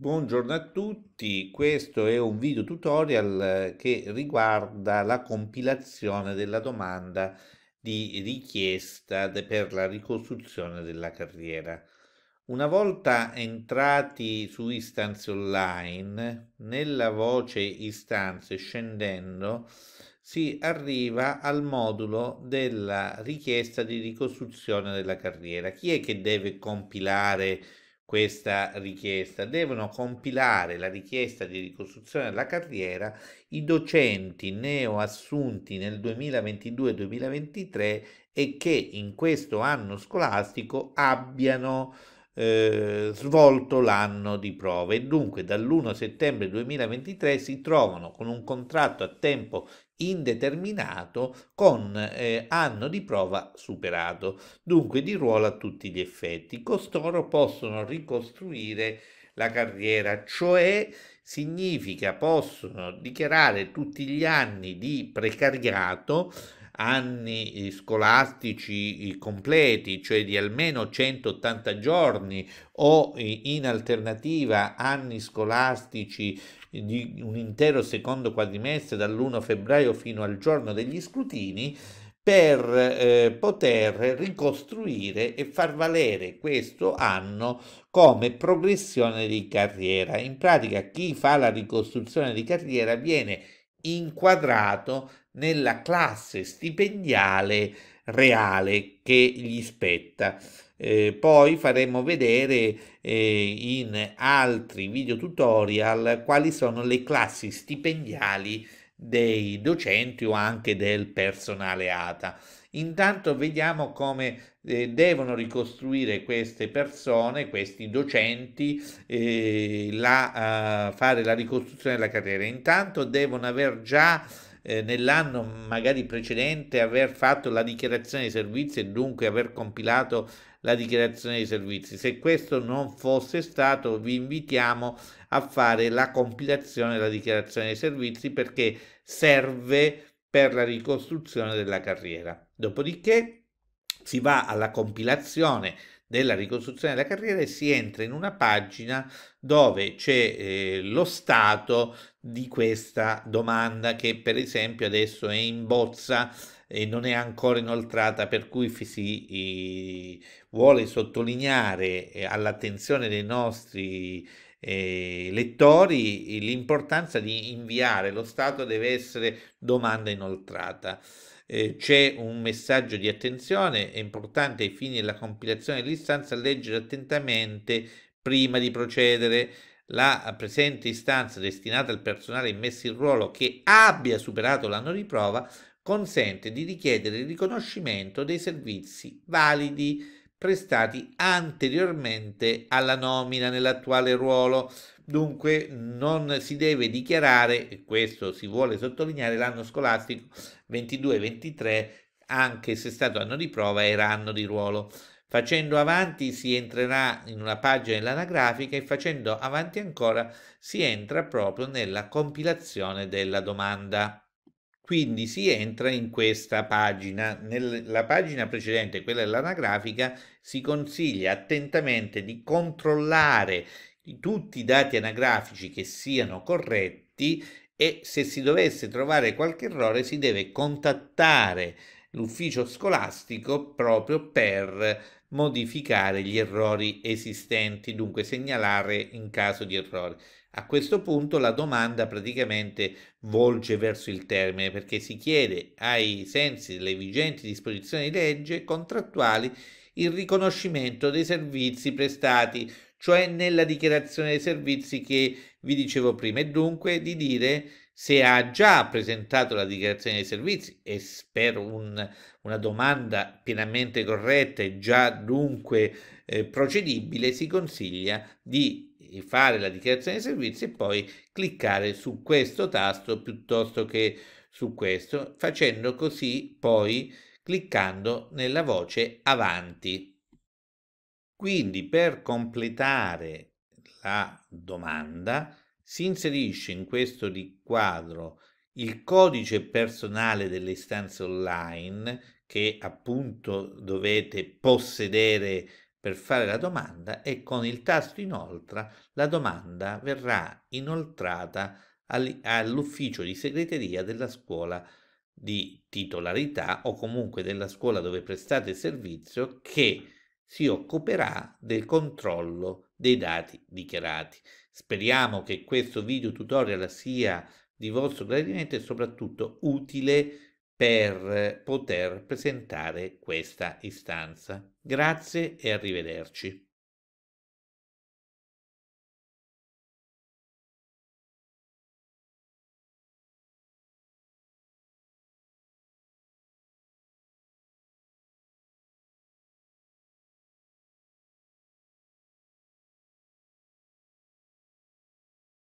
Buongiorno a tutti, questo è un video tutorial eh, che riguarda la compilazione della domanda di richiesta per la ricostruzione della carriera. Una volta entrati su istanze online, nella voce istanze scendendo si arriva al modulo della richiesta di ricostruzione della carriera. Chi è che deve compilare questa richiesta, devono compilare la richiesta di ricostruzione della carriera i docenti neoassunti nel 2022-2023 e che in questo anno scolastico abbiano eh, svolto l'anno di prove e dunque dall'1 settembre 2023 si trovano con un contratto a tempo indeterminato con eh, anno di prova superato, dunque di ruolo a tutti gli effetti. Costoro possono ricostruire la carriera, cioè significa possono dichiarare tutti gli anni di precariato anni scolastici completi, cioè di almeno 180 giorni o in alternativa anni scolastici di un intero secondo quadrimestre dall'1 febbraio fino al giorno degli scrutini per eh, poter ricostruire e far valere questo anno come progressione di carriera. In pratica chi fa la ricostruzione di carriera viene inquadrato nella classe stipendiale reale che gli spetta. Eh, poi faremo vedere eh, in altri video tutorial quali sono le classi stipendiali dei docenti o anche del personale ATA. Intanto vediamo come eh, devono ricostruire queste persone, questi docenti, eh, la, uh, fare la ricostruzione della carriera. Intanto devono aver già eh, nell'anno magari precedente aver fatto la dichiarazione dei servizi e dunque aver compilato la dichiarazione dei servizi. Se questo non fosse stato, vi invitiamo a fare la compilazione della dichiarazione dei servizi perché serve per la ricostruzione della carriera. Dopodiché si va alla compilazione della ricostruzione della carriera e si entra in una pagina dove c'è eh, lo stato di questa domanda che per esempio adesso è in bozza e non è ancora inoltrata per cui si eh, vuole sottolineare eh, all'attenzione dei nostri eh, lettori l'importanza di inviare lo stato deve essere domanda inoltrata eh, c'è un messaggio di attenzione, è importante ai fini della compilazione dell'istanza leggere attentamente prima di procedere la presente istanza destinata al personale immesso in ruolo che abbia superato l'anno di prova consente di richiedere il riconoscimento dei servizi validi prestati anteriormente alla nomina nell'attuale ruolo. Dunque non si deve dichiarare, e questo si vuole sottolineare, l'anno scolastico 22-23, anche se è stato anno di prova, era anno di ruolo. Facendo avanti si entrerà in una pagina dell'anagrafica e facendo avanti ancora si entra proprio nella compilazione della domanda. Quindi si entra in questa pagina. Nella pagina precedente, quella dell'anagrafica, si consiglia attentamente di controllare tutti i dati anagrafici che siano corretti e se si dovesse trovare qualche errore si deve contattare l'ufficio scolastico proprio per modificare gli errori esistenti, dunque segnalare in caso di errori. A questo punto la domanda praticamente volge verso il termine perché si chiede ai sensi delle vigenti disposizioni di legge contrattuali il riconoscimento dei servizi prestati, cioè nella dichiarazione dei servizi che vi dicevo prima, e dunque di dire se ha già presentato la dichiarazione dei servizi e per un, una domanda pienamente corretta e già dunque eh, procedibile, si consiglia di fare la dichiarazione dei servizi e poi cliccare su questo tasto piuttosto che su questo, facendo così poi cliccando nella voce avanti. Quindi per completare la domanda si inserisce in questo riquadro il codice personale delle istanze online che appunto dovete possedere per fare la domanda e con il tasto inoltra la domanda verrà inoltrata all'ufficio di segreteria della scuola di titolarità o comunque della scuola dove prestate servizio che si occuperà del controllo dei dati dichiarati. Speriamo che questo video tutorial sia di vostro gradimento e soprattutto utile per poter presentare questa istanza. Grazie e arrivederci.